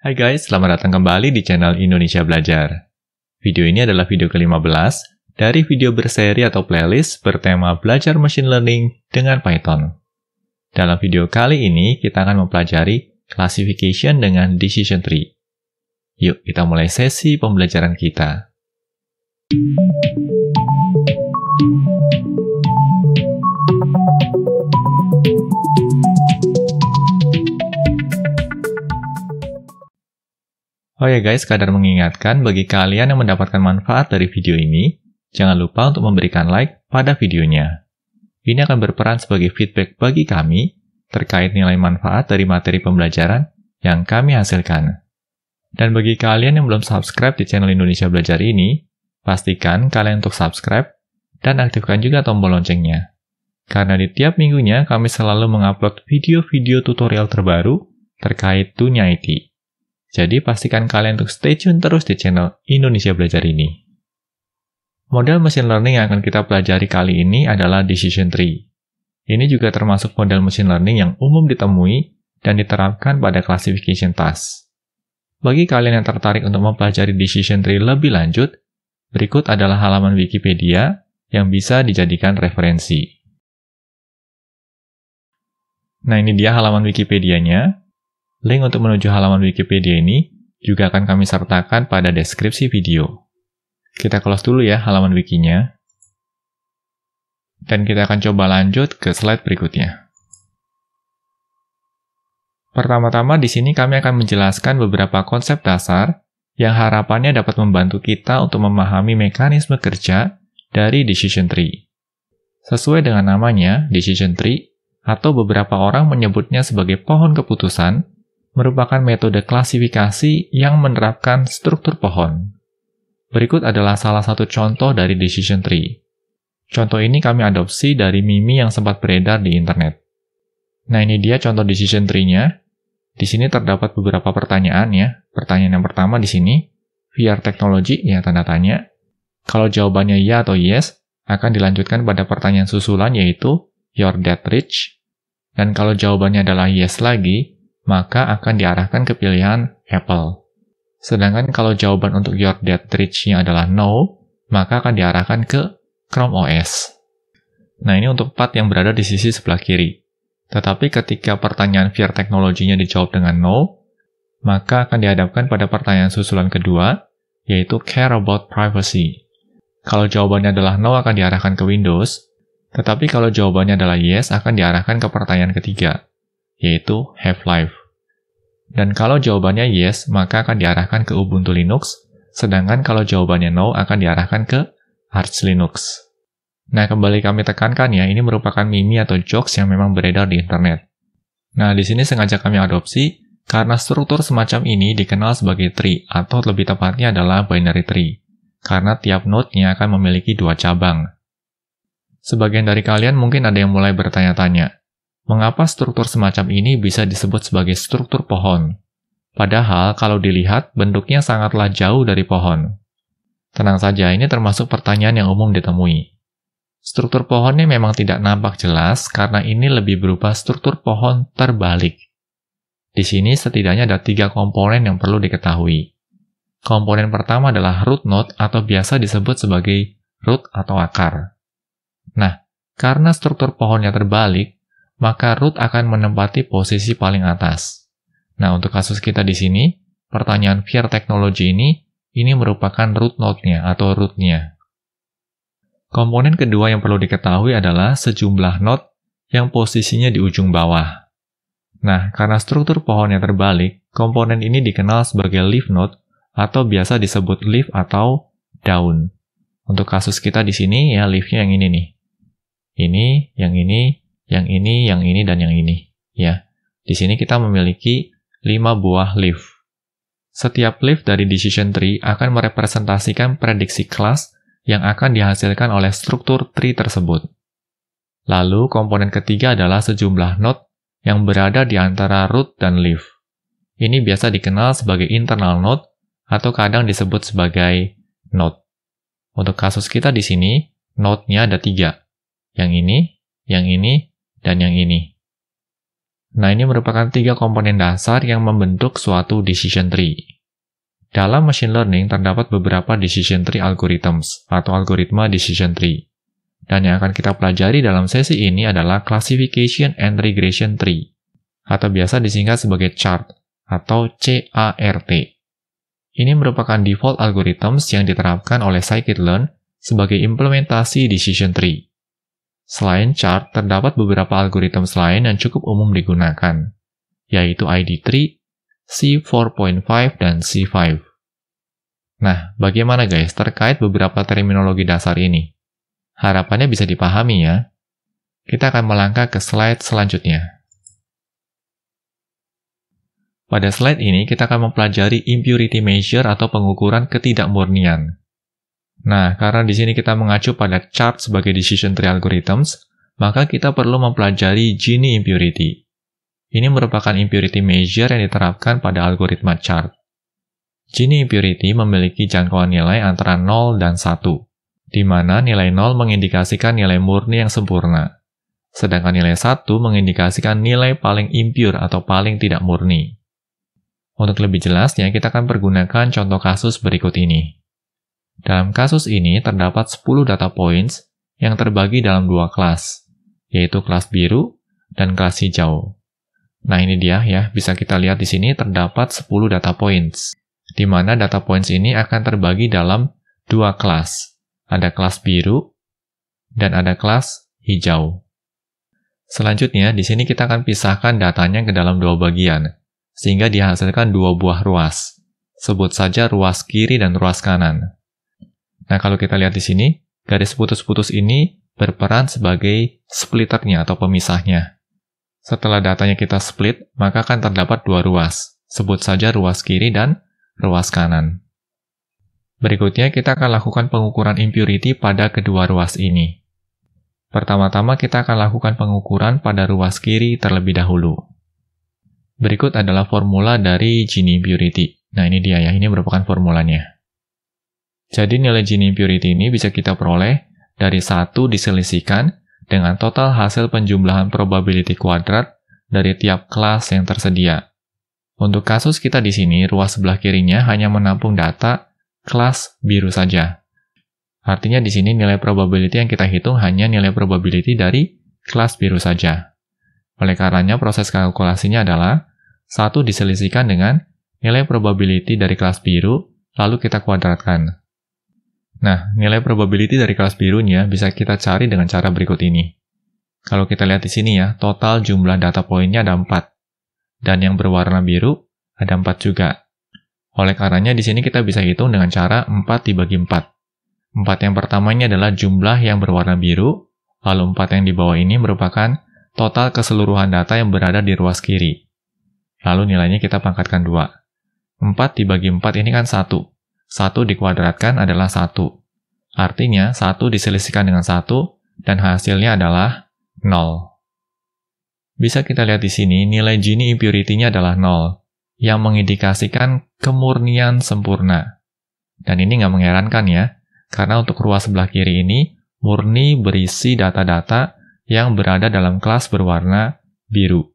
Hai guys, selamat datang kembali di channel Indonesia Belajar. Video ini adalah video ke-15 dari video berseri atau playlist bertema Belajar Machine Learning dengan Python. Dalam video kali ini, kita akan mempelajari classification dengan decision tree. Yuk, kita mulai sesi pembelajaran kita. Oh ya guys, kadar mengingatkan bagi kalian yang mendapatkan manfaat dari video ini, jangan lupa untuk memberikan like pada videonya. Ini akan berperan sebagai feedback bagi kami terkait nilai manfaat dari materi pembelajaran yang kami hasilkan. Dan bagi kalian yang belum subscribe di channel Indonesia Belajar ini, pastikan kalian untuk subscribe dan aktifkan juga tombol loncengnya. Karena di tiap minggunya kami selalu mengupload video-video tutorial terbaru terkait dunia IT. Jadi pastikan kalian untuk stay tune terus di channel Indonesia Belajar ini. Model machine learning yang akan kita pelajari kali ini adalah decision tree. Ini juga termasuk model machine learning yang umum ditemui dan diterapkan pada classification task. Bagi kalian yang tertarik untuk mempelajari decision tree lebih lanjut, berikut adalah halaman Wikipedia yang bisa dijadikan referensi. Nah, ini dia halaman Wikipedia-nya. Link untuk menuju halaman Wikipedia ini juga akan kami sertakan pada deskripsi video. Kita close dulu ya halaman wikinya. Dan kita akan coba lanjut ke slide berikutnya. Pertama-tama di sini kami akan menjelaskan beberapa konsep dasar yang harapannya dapat membantu kita untuk memahami mekanisme kerja dari decision tree. Sesuai dengan namanya, decision tree, atau beberapa orang menyebutnya sebagai pohon keputusan, merupakan metode klasifikasi yang menerapkan struktur pohon. Berikut adalah salah satu contoh dari decision tree. Contoh ini kami adopsi dari Mimi yang sempat beredar di internet. Nah ini dia contoh decision tree-nya. Di sini terdapat beberapa pertanyaan ya. Pertanyaan yang pertama di sini, VR technology" ya tanda tanya. Kalau jawabannya ya atau yes, akan dilanjutkan pada pertanyaan susulan yaitu your debt rich. Dan kalau jawabannya adalah yes lagi, maka akan diarahkan ke pilihan Apple. Sedangkan kalau jawaban untuk your dead reach-nya adalah no, maka akan diarahkan ke Chrome OS. Nah ini untuk part yang berada di sisi sebelah kiri. Tetapi ketika pertanyaan fear teknologinya dijawab dengan no, maka akan dihadapkan pada pertanyaan susulan kedua, yaitu care about privacy. Kalau jawabannya adalah no akan diarahkan ke Windows, tetapi kalau jawabannya adalah yes akan diarahkan ke pertanyaan ketiga, yaitu have life. Dan kalau jawabannya yes, maka akan diarahkan ke Ubuntu Linux, sedangkan kalau jawabannya no akan diarahkan ke Arch Linux. Nah, kembali kami tekankan ya, ini merupakan mimi atau jokes yang memang beredar di internet. Nah, di sini sengaja kami adopsi karena struktur semacam ini dikenal sebagai tree atau lebih tepatnya adalah binary tree. Karena tiap node-nya akan memiliki dua cabang. Sebagian dari kalian mungkin ada yang mulai bertanya-tanya, Mengapa struktur semacam ini bisa disebut sebagai struktur pohon? Padahal kalau dilihat bentuknya sangatlah jauh dari pohon. Tenang saja, ini termasuk pertanyaan yang umum ditemui. Struktur pohonnya memang tidak nampak jelas karena ini lebih berupa struktur pohon terbalik. Di sini setidaknya ada tiga komponen yang perlu diketahui. Komponen pertama adalah root node atau biasa disebut sebagai root atau akar. Nah, karena struktur pohonnya terbalik, maka root akan menempati posisi paling atas. Nah, untuk kasus kita di sini, pertanyaan VR technology ini, ini merupakan root node-nya atau root-nya. Komponen kedua yang perlu diketahui adalah sejumlah node yang posisinya di ujung bawah. Nah, karena struktur pohonnya terbalik, komponen ini dikenal sebagai leaf node atau biasa disebut leaf atau daun. Untuk kasus kita di sini, ya leaf-nya yang ini nih. Ini, yang ini, yang ini, yang ini, dan yang ini. Ya, di sini kita memiliki 5 buah leaf. Setiap leaf dari decision tree akan merepresentasikan prediksi kelas yang akan dihasilkan oleh struktur tree tersebut. Lalu, komponen ketiga adalah sejumlah node yang berada di antara root dan leaf. Ini biasa dikenal sebagai internal node atau kadang disebut sebagai node. Untuk kasus kita di sini, node-nya ada tiga. Yang ini, yang ini, dan yang ini. Nah, ini merupakan tiga komponen dasar yang membentuk suatu decision tree. Dalam machine learning terdapat beberapa decision tree algorithms atau algoritma decision tree. Dan yang akan kita pelajari dalam sesi ini adalah classification and regression tree atau biasa disingkat sebagai chart atau CART. Ini merupakan default algorithms yang diterapkan oleh scikit-learn sebagai implementasi decision tree. Selain chart, terdapat beberapa algoritma selain yang cukup umum digunakan, yaitu ID3, C4.5, dan C5. Nah, bagaimana guys terkait beberapa terminologi dasar ini? Harapannya bisa dipahami ya. Kita akan melangkah ke slide selanjutnya. Pada slide ini, kita akan mempelajari impurity measure atau pengukuran ketidakmurnian. Nah, karena di sini kita mengacu pada chart sebagai decision tree algorithms, maka kita perlu mempelajari Gini impurity. Ini merupakan impurity measure yang diterapkan pada algoritma chart. Gini impurity memiliki jangkauan nilai antara 0 dan 1, di mana nilai 0 mengindikasikan nilai murni yang sempurna, sedangkan nilai 1 mengindikasikan nilai paling impure atau paling tidak murni. Untuk lebih jelasnya, kita akan pergunakan contoh kasus berikut ini. Dalam kasus ini terdapat 10 data points yang terbagi dalam dua kelas, yaitu kelas biru dan kelas hijau. Nah ini dia ya, bisa kita lihat di sini terdapat 10 data points, di mana data points ini akan terbagi dalam dua kelas. Ada kelas biru dan ada kelas hijau. Selanjutnya, di sini kita akan pisahkan datanya ke dalam dua bagian, sehingga dihasilkan dua buah ruas. Sebut saja ruas kiri dan ruas kanan. Nah, kalau kita lihat di sini, garis putus-putus ini berperan sebagai splitternya atau pemisahnya. Setelah datanya kita split, maka akan terdapat dua ruas. Sebut saja ruas kiri dan ruas kanan. Berikutnya kita akan lakukan pengukuran impurity pada kedua ruas ini. Pertama-tama kita akan lakukan pengukuran pada ruas kiri terlebih dahulu. Berikut adalah formula dari Gini Impurity. Nah ini dia ya, ini merupakan formulanya. Jadi nilai Gini impurity ini bisa kita peroleh dari satu diselisihkan dengan total hasil penjumlahan probability kuadrat dari tiap kelas yang tersedia. Untuk kasus kita di sini, ruas sebelah kirinya hanya menampung data kelas biru saja. Artinya di sini nilai probability yang kita hitung hanya nilai probability dari kelas biru saja. Oleh karenanya proses kalkulasinya adalah satu diselisihkan dengan nilai probability dari kelas biru, lalu kita kuadratkan. Nah, nilai probability dari kelas birunya bisa kita cari dengan cara berikut ini. Kalau kita lihat di sini ya, total jumlah data poinnya ada 4. Dan yang berwarna biru ada 4 juga. Oleh karenanya di sini kita bisa hitung dengan cara 4 dibagi 4. 4 yang pertamanya adalah jumlah yang berwarna biru, lalu 4 yang di bawah ini merupakan total keseluruhan data yang berada di ruas kiri. Lalu nilainya kita pangkatkan 2. 4 dibagi 4 ini kan 1. 1 dikuadratkan adalah 1. Artinya 1 diselisihkan dengan 1 dan hasilnya adalah 0. Bisa kita lihat di sini nilai Gini impurity-nya adalah 0 yang mengindikasikan kemurnian sempurna. Dan ini nggak mengherankan ya, karena untuk ruas sebelah kiri ini murni berisi data-data yang berada dalam kelas berwarna biru.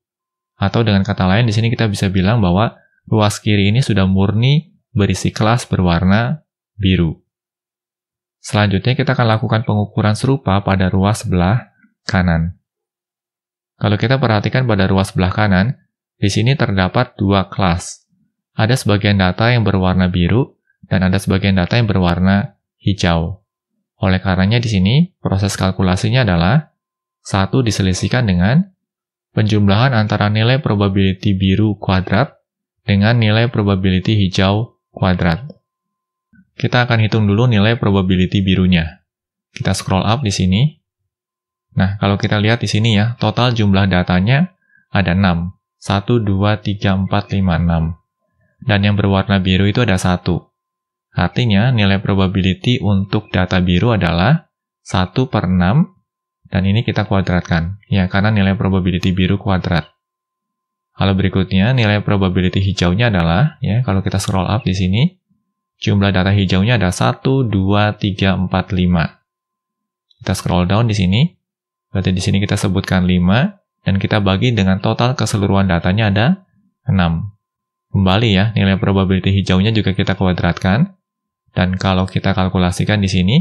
Atau dengan kata lain di sini kita bisa bilang bahwa ruas kiri ini sudah murni berisi kelas berwarna biru. Selanjutnya kita akan lakukan pengukuran serupa pada ruas sebelah kanan. Kalau kita perhatikan pada ruas sebelah kanan, di sini terdapat dua kelas. Ada sebagian data yang berwarna biru dan ada sebagian data yang berwarna hijau. Oleh karenanya di sini proses kalkulasinya adalah satu diselisihkan dengan penjumlahan antara nilai probability biru kuadrat dengan nilai probability hijau kuadrat. Kita akan hitung dulu nilai probability birunya. Kita scroll up di sini. Nah, kalau kita lihat di sini ya, total jumlah datanya ada 6. 1, 2, 3, 4, 5, 6. Dan yang berwarna biru itu ada 1. Artinya, nilai probability untuk data biru adalah 1 per 6, dan ini kita kuadratkan. Ya, karena nilai probability biru kuadrat. Hal berikutnya, nilai probability hijaunya adalah, ya, kalau kita scroll up di sini, jumlah data hijaunya ada 1, 2, 3, 4, 5. Kita scroll down di sini, berarti di sini kita sebutkan 5, dan kita bagi dengan total keseluruhan datanya ada 6. Kembali ya, nilai probability hijaunya juga kita kuadratkan, dan kalau kita kalkulasikan di sini,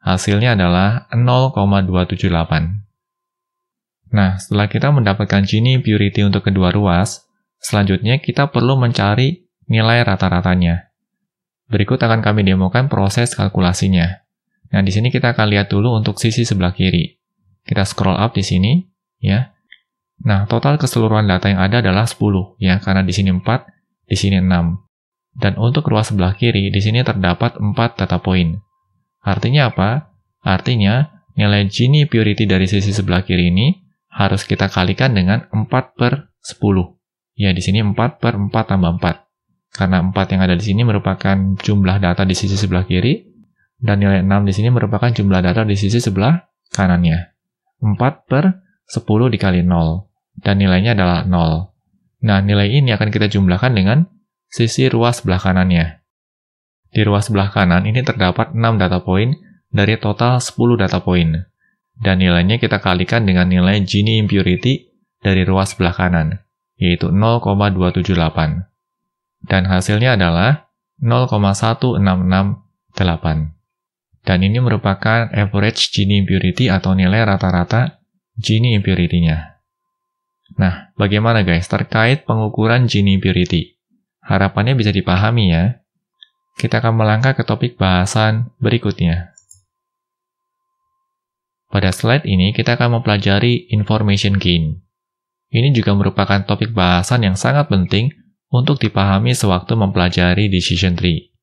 hasilnya adalah 0,278. Nah, setelah kita mendapatkan Gini Purity untuk kedua ruas, selanjutnya kita perlu mencari nilai rata-ratanya. Berikut akan kami demokan proses kalkulasinya. Nah, di sini kita akan lihat dulu untuk sisi sebelah kiri. Kita scroll up di sini, ya. Nah, total keseluruhan data yang ada adalah 10, ya, karena di sini 4, di sini 6. Dan untuk ruas sebelah kiri, di sini terdapat 4 data point. Artinya apa? Artinya, nilai Gini Purity dari sisi sebelah kiri ini harus kita kalikan dengan 4 per 10. Ya, di sini 4 per 4 tambah 4. Karena 4 yang ada di sini merupakan jumlah data di sisi sebelah kiri, dan nilai 6 di sini merupakan jumlah data di sisi sebelah kanannya. 4 per 10 dikali 0, dan nilainya adalah 0. Nah, nilai ini akan kita jumlahkan dengan sisi ruas sebelah kanannya. Di ruas sebelah kanan ini terdapat 6 data point dari total 10 data point dan nilainya kita kalikan dengan nilai Gini impurity dari ruas sebelah kanan, yaitu 0,278. Dan hasilnya adalah 0,1668. Dan ini merupakan average Gini impurity atau nilai rata-rata Gini impurity-nya. Nah, bagaimana guys terkait pengukuran Gini impurity? Harapannya bisa dipahami ya. Kita akan melangkah ke topik bahasan berikutnya. Pada slide ini kita akan mempelajari information gain. Ini juga merupakan topik bahasan yang sangat penting untuk dipahami sewaktu mempelajari decision tree.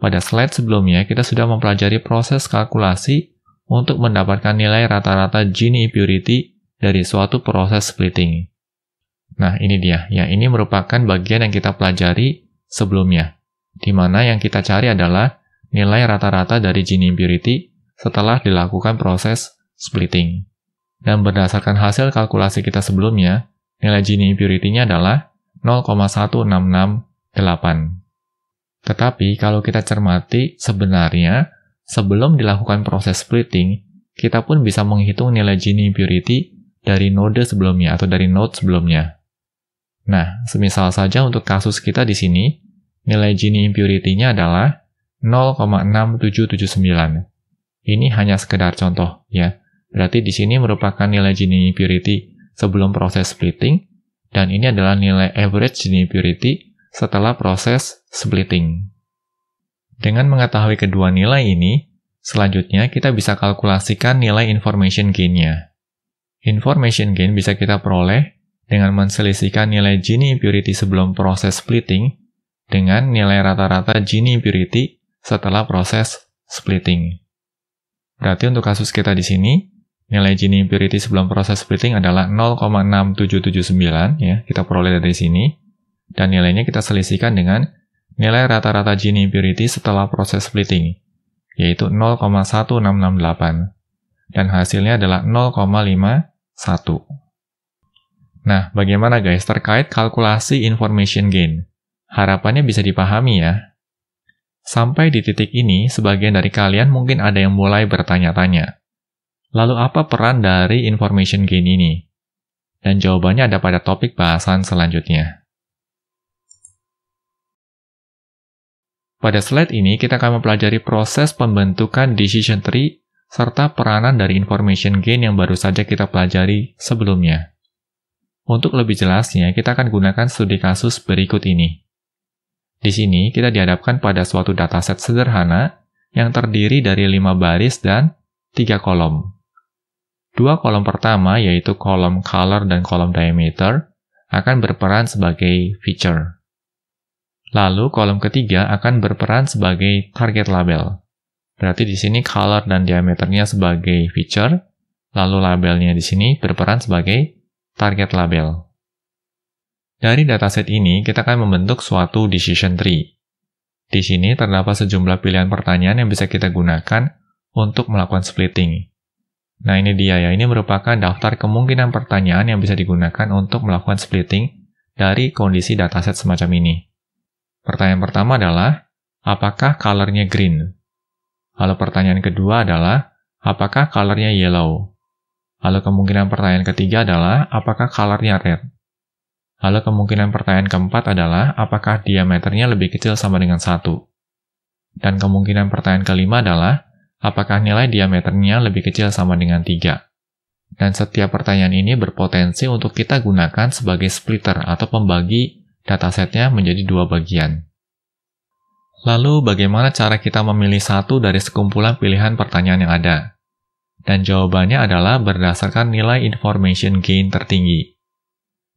Pada slide sebelumnya kita sudah mempelajari proses kalkulasi untuk mendapatkan nilai rata-rata Gini impurity dari suatu proses splitting. Nah, ini dia. ya ini merupakan bagian yang kita pelajari sebelumnya, di mana yang kita cari adalah nilai rata-rata dari Gini impurity setelah dilakukan proses splitting. Dan berdasarkan hasil kalkulasi kita sebelumnya, nilai Gini impurity-nya adalah 0,1668. Tetapi kalau kita cermati, sebenarnya sebelum dilakukan proses splitting, kita pun bisa menghitung nilai Gini impurity dari node sebelumnya atau dari node sebelumnya. Nah, semisal saja untuk kasus kita di sini, nilai Gini impurity-nya adalah 0,6779. Ini hanya sekedar contoh ya. Berarti di sini merupakan nilai Gini impurity sebelum proses splitting dan ini adalah nilai average Gini impurity setelah proses splitting. Dengan mengetahui kedua nilai ini, selanjutnya kita bisa kalkulasikan nilai information gain-nya. Information gain bisa kita peroleh dengan menselisihkan nilai Gini impurity sebelum proses splitting dengan nilai rata-rata Gini impurity setelah proses splitting. Berarti untuk kasus kita di sini, nilai Gini impurity sebelum proses splitting adalah 0,6779 ya, kita peroleh dari sini. Dan nilainya kita selisihkan dengan nilai rata-rata Gini impurity setelah proses splitting, yaitu 0,1668. Dan hasilnya adalah 0,51. Nah, bagaimana guys terkait kalkulasi information gain? Harapannya bisa dipahami ya, Sampai di titik ini, sebagian dari kalian mungkin ada yang mulai bertanya-tanya. Lalu apa peran dari information gain ini? Dan jawabannya ada pada topik bahasan selanjutnya. Pada slide ini, kita akan mempelajari proses pembentukan decision tree serta peranan dari information gain yang baru saja kita pelajari sebelumnya. Untuk lebih jelasnya, kita akan gunakan studi kasus berikut ini. Di sini kita dihadapkan pada suatu dataset sederhana yang terdiri dari 5 baris dan 3 kolom. Dua kolom pertama yaitu kolom color dan kolom diameter akan berperan sebagai feature. Lalu kolom ketiga akan berperan sebagai target label. Berarti di sini color dan diameternya sebagai feature, lalu labelnya di sini berperan sebagai target label. Dari dataset ini, kita akan membentuk suatu decision tree. Di sini terdapat sejumlah pilihan pertanyaan yang bisa kita gunakan untuk melakukan splitting. Nah ini dia ya, ini merupakan daftar kemungkinan pertanyaan yang bisa digunakan untuk melakukan splitting dari kondisi dataset semacam ini. Pertanyaan pertama adalah, apakah colornya green? Lalu pertanyaan kedua adalah, apakah colornya yellow? Lalu kemungkinan pertanyaan ketiga adalah, apakah colornya red? Lalu kemungkinan pertanyaan keempat adalah apakah diameternya lebih kecil sama dengan 1? Dan kemungkinan pertanyaan kelima adalah apakah nilai diameternya lebih kecil sama dengan 3? Dan setiap pertanyaan ini berpotensi untuk kita gunakan sebagai splitter atau pembagi datasetnya menjadi dua bagian. Lalu bagaimana cara kita memilih satu dari sekumpulan pilihan pertanyaan yang ada? Dan jawabannya adalah berdasarkan nilai information gain tertinggi.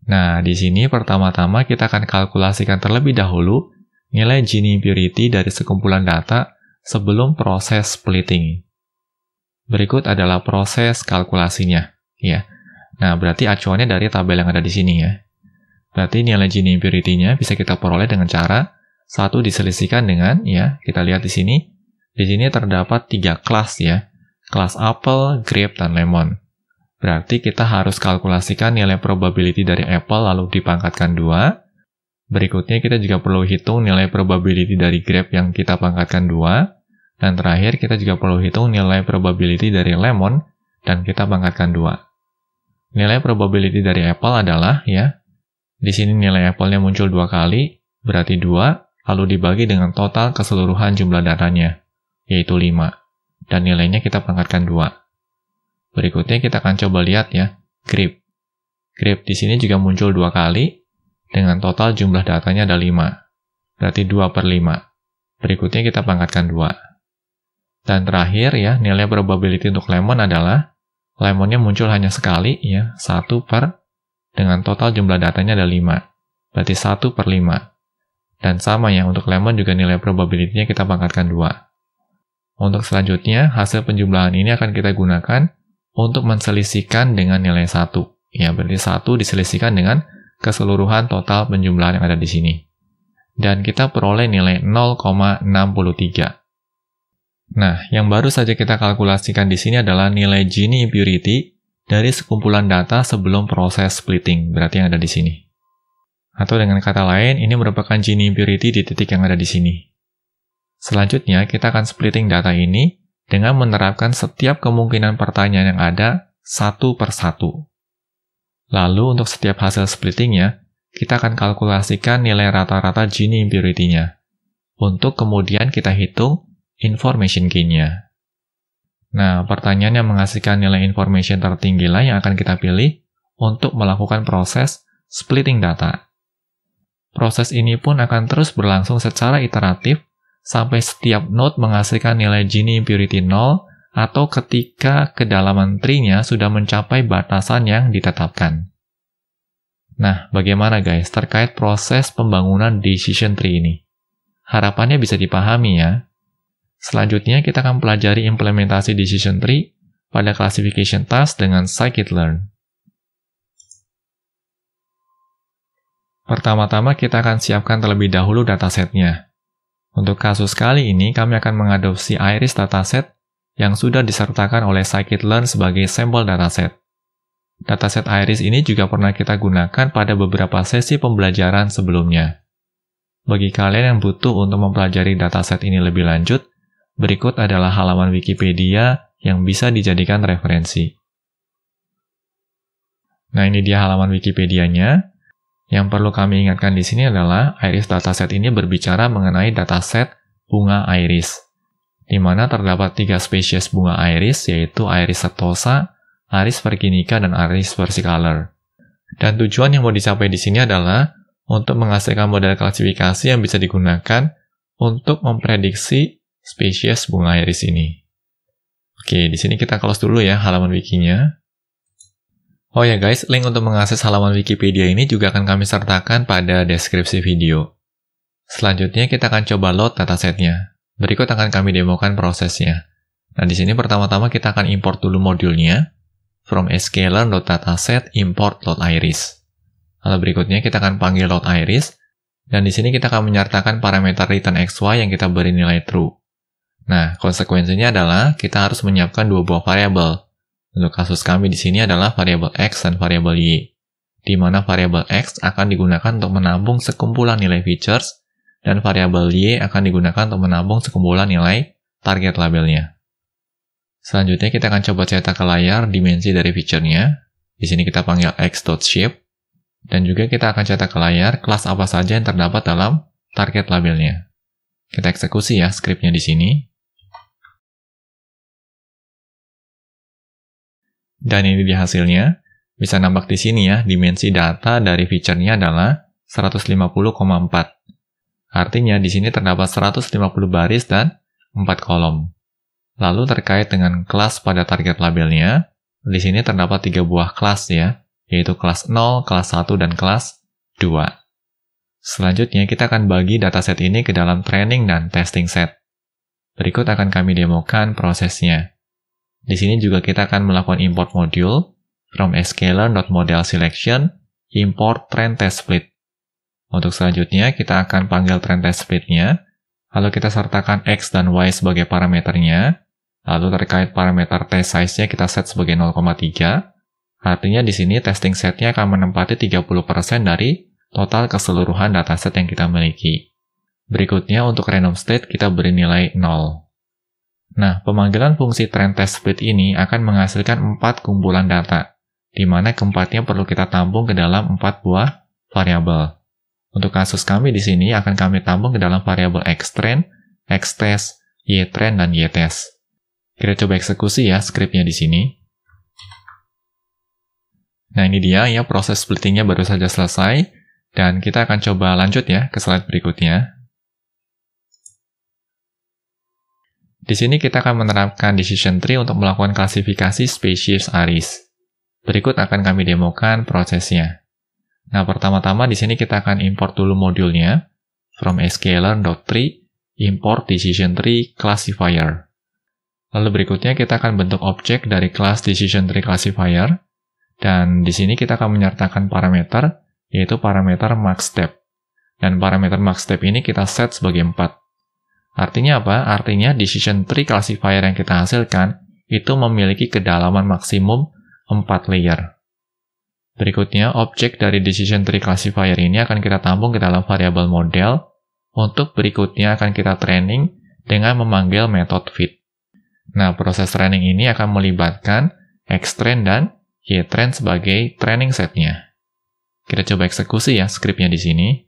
Nah, di sini pertama-tama kita akan kalkulasikan terlebih dahulu nilai Gini Purity dari sekumpulan data sebelum proses splitting. Berikut adalah proses kalkulasinya. ya. Nah, berarti acuannya dari tabel yang ada di sini ya. Berarti nilai Gini Purity-nya bisa kita peroleh dengan cara satu diselisihkan dengan, ya, kita lihat di sini, di sini terdapat tiga kelas ya, kelas apple, grape, dan lemon. Berarti kita harus kalkulasikan nilai probability dari Apple lalu dipangkatkan 2. Berikutnya kita juga perlu hitung nilai probability dari Grab yang kita pangkatkan 2. Dan terakhir kita juga perlu hitung nilai probability dari lemon dan kita pangkatkan 2. Nilai probability dari apple adalah ya, di sini nilai apple-nya muncul dua kali, berarti 2, lalu dibagi dengan total keseluruhan jumlah datanya, yaitu 5. Dan nilainya kita pangkatkan 2. Berikutnya kita akan coba lihat ya, grip. Grip di sini juga muncul dua kali, dengan total jumlah datanya ada 5. Berarti 2 per 5. Berikutnya kita pangkatkan 2. Dan terakhir ya, nilai probability untuk lemon adalah, lemonnya muncul hanya sekali ya, 1 per, dengan total jumlah datanya ada 5. Berarti 1 per 5. Dan sama ya, untuk lemon juga nilai probability-nya kita pangkatkan 2. Untuk selanjutnya, hasil penjumlahan ini akan kita gunakan untuk menselisihkan dengan nilai satu, Ya, berarti satu diselisihkan dengan keseluruhan total penjumlahan yang ada di sini. Dan kita peroleh nilai 0,63. Nah, yang baru saja kita kalkulasikan di sini adalah nilai Gini impurity dari sekumpulan data sebelum proses splitting, berarti yang ada di sini. Atau dengan kata lain, ini merupakan Gini impurity di titik yang ada di sini. Selanjutnya, kita akan splitting data ini dengan menerapkan setiap kemungkinan pertanyaan yang ada satu per satu. Lalu untuk setiap hasil splittingnya, kita akan kalkulasikan nilai rata-rata Gini impurity-nya, untuk kemudian kita hitung information gain-nya. Nah, pertanyaan yang menghasilkan nilai information tertinggi lah yang akan kita pilih untuk melakukan proses splitting data. Proses ini pun akan terus berlangsung secara iteratif sampai setiap node menghasilkan nilai Gini impurity 0 atau ketika kedalaman tree-nya sudah mencapai batasan yang ditetapkan. Nah, bagaimana guys terkait proses pembangunan decision tree ini? Harapannya bisa dipahami ya. Selanjutnya kita akan pelajari implementasi decision tree pada classification task dengan scikit-learn. Pertama-tama kita akan siapkan terlebih dahulu datasetnya. Untuk kasus kali ini, kami akan mengadopsi iris dataset yang sudah disertakan oleh scikit-learn sebagai sampel dataset. Dataset iris ini juga pernah kita gunakan pada beberapa sesi pembelajaran sebelumnya. Bagi kalian yang butuh untuk mempelajari dataset ini lebih lanjut, berikut adalah halaman Wikipedia yang bisa dijadikan referensi. Nah, ini dia halaman Wikipedia-nya. Yang perlu kami ingatkan di sini adalah iris dataset ini berbicara mengenai dataset bunga iris, di mana terdapat tiga spesies bunga iris yaitu iris setosa, iris verginica, dan iris versicolor. Dan tujuan yang mau dicapai di sini adalah untuk menghasilkan model klasifikasi yang bisa digunakan untuk memprediksi spesies bunga iris ini. Oke, di sini kita close dulu ya halaman wikinya. Oh ya guys, link untuk mengakses halaman Wikipedia ini juga akan kami sertakan pada deskripsi video. Selanjutnya kita akan coba load datasetnya. Berikut akan kami demokan prosesnya. Nah di sini pertama-tama kita akan import dulu modulnya. From sklearn.dataset import load iris. Lalu berikutnya kita akan panggil load iris. Dan di sini kita akan menyertakan parameter return xy yang kita beri nilai true. Nah, konsekuensinya adalah kita harus menyiapkan dua buah variabel, untuk kasus kami di sini adalah variabel x dan variabel y, di mana variabel x akan digunakan untuk menabung sekumpulan nilai features, dan variabel y akan digunakan untuk menabung sekumpulan nilai target labelnya. Selanjutnya kita akan coba cetak ke layar dimensi dari feature-nya. Di sini kita panggil x.shape, dan juga kita akan cetak ke layar kelas apa saja yang terdapat dalam target labelnya. Kita eksekusi ya scriptnya di sini. Dan ini dia hasilnya. Bisa nampak di sini ya, dimensi data dari feature-nya adalah 150,4. Artinya di sini terdapat 150 baris dan 4 kolom. Lalu terkait dengan kelas pada target labelnya, di sini terdapat 3 buah kelas ya, yaitu kelas 0, kelas 1, dan kelas 2. Selanjutnya kita akan bagi dataset ini ke dalam training dan testing set. Berikut akan kami demokan prosesnya. Di sini juga kita akan melakukan import module from scalar.model import trend test split. Untuk selanjutnya kita akan panggil trend test split-nya, lalu kita sertakan x dan y sebagai parameternya, lalu terkait parameter test size-nya kita set sebagai 0,3. Artinya di sini testing set-nya akan menempati 30% dari total keseluruhan dataset yang kita miliki. Berikutnya untuk random state kita beri nilai 0. Nah, pemanggilan fungsi trend test split ini akan menghasilkan empat kumpulan data, di mana keempatnya perlu kita tampung ke dalam empat buah variabel. Untuk kasus kami di sini akan kami tampung ke dalam variabel xtrend, xtest, ytrend, dan ytest. Kita coba eksekusi ya scriptnya di sini. Nah, ini dia ya proses splittingnya baru saja selesai, dan kita akan coba lanjut ya ke slide berikutnya. Di sini kita akan menerapkan decision tree untuk melakukan klasifikasi spesies Aris. Berikut akan kami demokan prosesnya. Nah, pertama-tama di sini kita akan import dulu modulnya from sklearn.tree import decision tree classifier. Lalu berikutnya kita akan bentuk objek dari kelas decision tree classifier dan di sini kita akan menyertakan parameter yaitu parameter max step. Dan parameter max step ini kita set sebagai 4. Artinya apa? Artinya decision tree classifier yang kita hasilkan itu memiliki kedalaman maksimum 4 layer. Berikutnya, objek dari decision tree classifier ini akan kita tampung ke dalam variabel model. Untuk berikutnya akan kita training dengan memanggil metode fit. Nah, proses training ini akan melibatkan xtrain dan ytrain sebagai training setnya. Kita coba eksekusi ya skripnya di sini.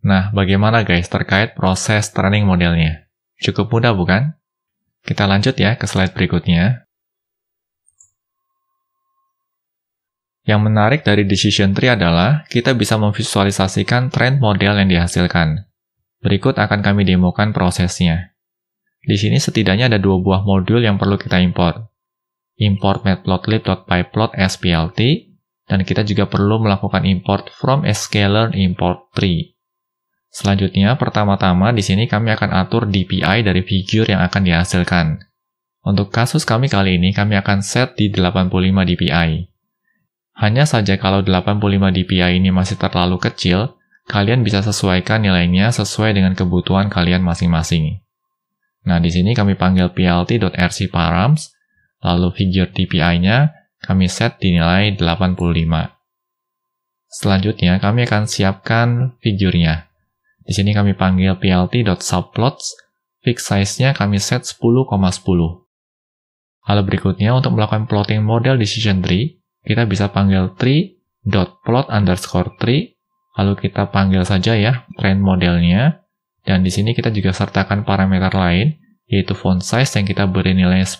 Nah, bagaimana guys terkait proses training modelnya? Cukup mudah bukan? Kita lanjut ya ke slide berikutnya. Yang menarik dari decision tree adalah kita bisa memvisualisasikan trend model yang dihasilkan. Berikut akan kami demokan prosesnya. Di sini setidaknya ada dua buah modul yang perlu kita import. Import matplotlib.pyplot splt, dan kita juga perlu melakukan import from sklearn import tree. Selanjutnya, pertama-tama di sini kami akan atur DPI dari figure yang akan dihasilkan. Untuk kasus kami kali ini, kami akan set di 85 DPI. Hanya saja kalau 85 DPI ini masih terlalu kecil, kalian bisa sesuaikan nilainya sesuai dengan kebutuhan kalian masing-masing. Nah, di sini kami panggil plt.rcparams, lalu figure DPI-nya kami set di nilai 85. Selanjutnya, kami akan siapkan figurnya. Di sini kami panggil plt.subplots, fix size-nya kami set 10,10. hal berikutnya untuk melakukan plotting model decision tree, kita bisa panggil tree.plot underscore tree, lalu kita panggil saja ya trend modelnya, dan di sini kita juga sertakan parameter lain, yaitu font size yang kita beri nilai 10.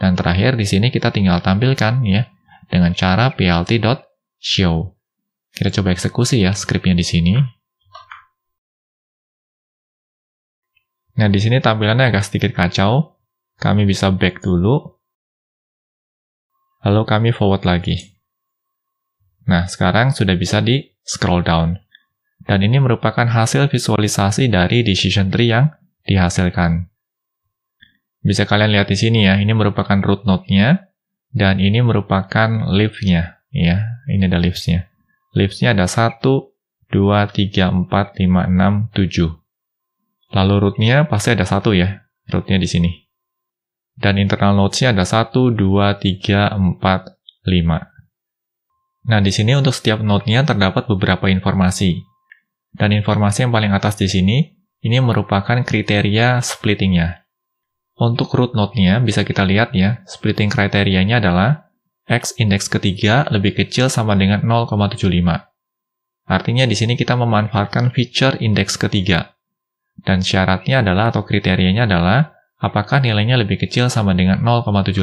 Dan terakhir di sini kita tinggal tampilkan ya, dengan cara plt.show. Kita coba eksekusi ya scriptnya di sini. Nah, di sini tampilannya agak sedikit kacau. Kami bisa back dulu. Lalu kami forward lagi. Nah, sekarang sudah bisa di scroll down. Dan ini merupakan hasil visualisasi dari decision tree yang dihasilkan. Bisa kalian lihat di sini ya, ini merupakan root node-nya, dan ini merupakan leaf-nya. Ya, ini ada leaves-nya. Leaves-nya ada 1, 2, 3, 4, 5, 6, 7. Lalu rootnya pasti ada satu ya, rootnya di sini. Dan internal nodes-nya ada 1, 2, 3, 4, 5. Nah, di sini untuk setiap node-nya terdapat beberapa informasi. Dan informasi yang paling atas di sini, ini merupakan kriteria splitting-nya. Untuk root node-nya bisa kita lihat ya, splitting kriterianya adalah x indeks ketiga lebih kecil sama dengan 0,75. Artinya di sini kita memanfaatkan feature indeks ketiga. Dan syaratnya adalah atau kriterianya adalah apakah nilainya lebih kecil sama dengan 0,75.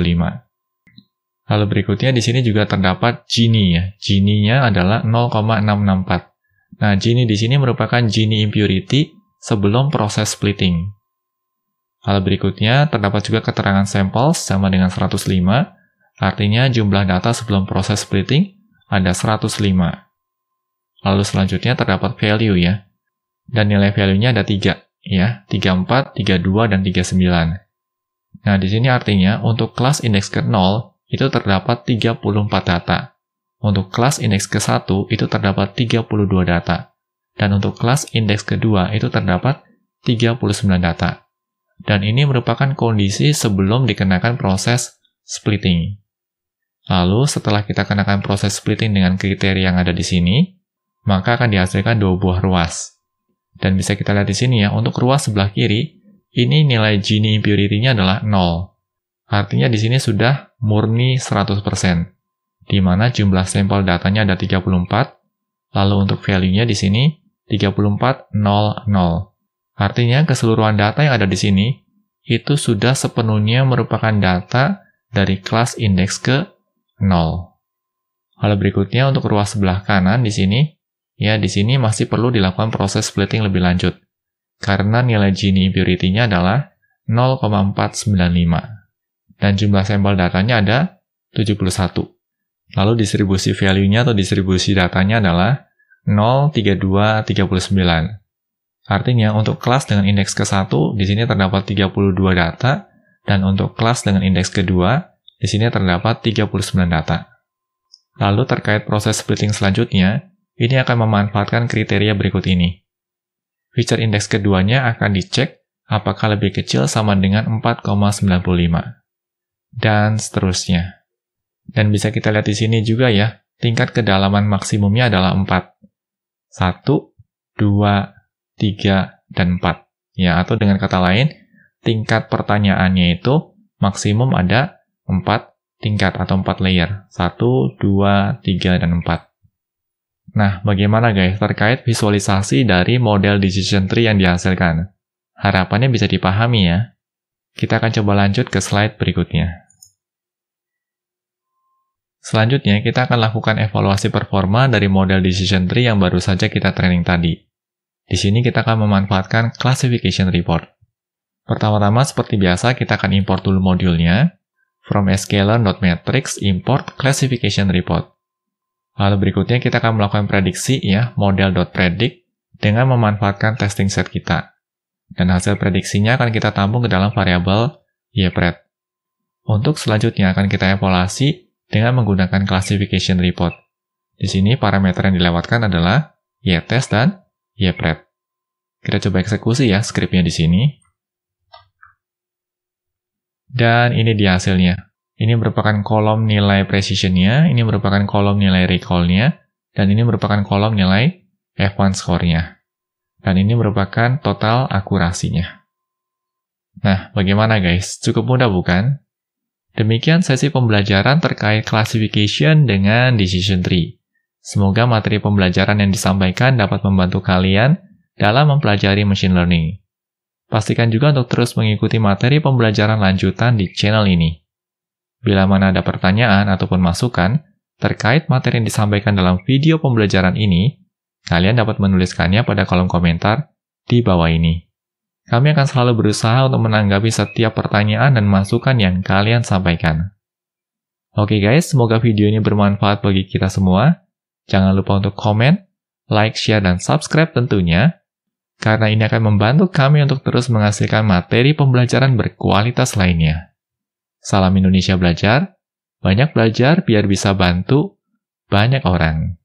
Lalu berikutnya di sini juga terdapat Gini ya. Gini-nya adalah 0,664. Nah, Gini di sini merupakan Gini impurity sebelum proses splitting. Lalu berikutnya terdapat juga keterangan sampel sama dengan 105, artinya jumlah data sebelum proses splitting ada 105. Lalu selanjutnya terdapat value ya dan nilai value-nya ada 3, ya, 34, 32, dan 39. Nah, di sini artinya untuk kelas indeks ke-0 itu terdapat 34 data. Untuk kelas indeks ke-1 itu terdapat 32 data. Dan untuk kelas indeks ke-2 itu terdapat 39 data. Dan ini merupakan kondisi sebelum dikenakan proses splitting. Lalu setelah kita kenakan proses splitting dengan kriteria yang ada di sini, maka akan dihasilkan dua buah ruas. Dan bisa kita lihat di sini ya, untuk ruas sebelah kiri, ini nilai Gini impurity-nya adalah 0. Artinya di sini sudah murni 100%, di mana jumlah sampel datanya ada 34, lalu untuk value-nya di sini 34 0 0, Artinya keseluruhan data yang ada di sini itu sudah sepenuhnya merupakan data dari kelas indeks ke 0. Lalu berikutnya untuk ruas sebelah kanan di sini Ya, di sini masih perlu dilakukan proses splitting lebih lanjut, karena nilai Gini impurity-nya adalah 0,495, dan jumlah sampel datanya ada 71. Lalu distribusi value-nya atau distribusi datanya adalah 03239. Artinya untuk kelas dengan indeks ke-1 di sini terdapat 32 data dan untuk kelas dengan indeks kedua di sini terdapat 39 data. Lalu terkait proses splitting selanjutnya, ini akan memanfaatkan kriteria berikut ini. Feature indeks keduanya akan dicek apakah lebih kecil sama dengan 4,95. Dan seterusnya. Dan bisa kita lihat di sini juga ya, tingkat kedalaman maksimumnya adalah 4. 1, 2, 3, dan 4. Ya, atau dengan kata lain, tingkat pertanyaannya itu maksimum ada 4 tingkat atau 4 layer. 1, 2, 3, dan 4. Nah, bagaimana guys terkait visualisasi dari model decision tree yang dihasilkan? Harapannya bisa dipahami ya. Kita akan coba lanjut ke slide berikutnya. Selanjutnya, kita akan lakukan evaluasi performa dari model decision tree yang baru saja kita training tadi. Di sini kita akan memanfaatkan classification report. Pertama-tama, seperti biasa, kita akan import dulu modulnya. From sklearn.matrix import classification report. Lalu berikutnya kita akan melakukan prediksi ya, model.predict dengan memanfaatkan testing set kita. Dan hasil prediksinya akan kita tampung ke dalam variabel ypred. Untuk selanjutnya akan kita evaluasi dengan menggunakan classification report. Di sini parameter yang dilewatkan adalah ytest dan ypred. Kita coba eksekusi ya scriptnya di sini. Dan ini dia hasilnya. Ini merupakan kolom nilai precision-nya, ini merupakan kolom nilai recall-nya, dan ini merupakan kolom nilai F1 score-nya. Dan ini merupakan total akurasinya. Nah, bagaimana guys? Cukup mudah bukan? Demikian sesi pembelajaran terkait classification dengan decision tree. Semoga materi pembelajaran yang disampaikan dapat membantu kalian dalam mempelajari machine learning. Pastikan juga untuk terus mengikuti materi pembelajaran lanjutan di channel ini. Bila mana ada pertanyaan ataupun masukan terkait materi yang disampaikan dalam video pembelajaran ini, kalian dapat menuliskannya pada kolom komentar di bawah ini. Kami akan selalu berusaha untuk menanggapi setiap pertanyaan dan masukan yang kalian sampaikan. Oke guys, semoga video ini bermanfaat bagi kita semua. Jangan lupa untuk komen, like, share, dan subscribe tentunya, karena ini akan membantu kami untuk terus menghasilkan materi pembelajaran berkualitas lainnya. Salam Indonesia Belajar, banyak belajar biar bisa bantu banyak orang.